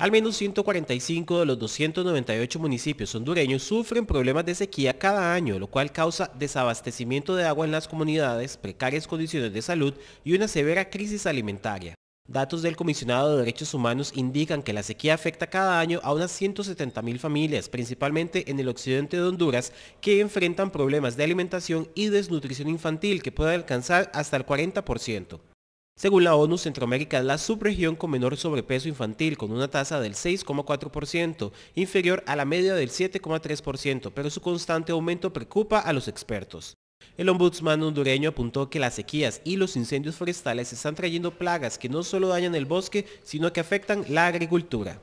Al menos 145 de los 298 municipios hondureños sufren problemas de sequía cada año, lo cual causa desabastecimiento de agua en las comunidades, precarias condiciones de salud y una severa crisis alimentaria. Datos del Comisionado de Derechos Humanos indican que la sequía afecta cada año a unas 170.000 familias, principalmente en el occidente de Honduras, que enfrentan problemas de alimentación y desnutrición infantil que puede alcanzar hasta el 40%. Según la ONU, Centroamérica es la subregión con menor sobrepeso infantil, con una tasa del 6,4%, inferior a la media del 7,3%, pero su constante aumento preocupa a los expertos. El ombudsman hondureño apuntó que las sequías y los incendios forestales están trayendo plagas que no solo dañan el bosque, sino que afectan la agricultura.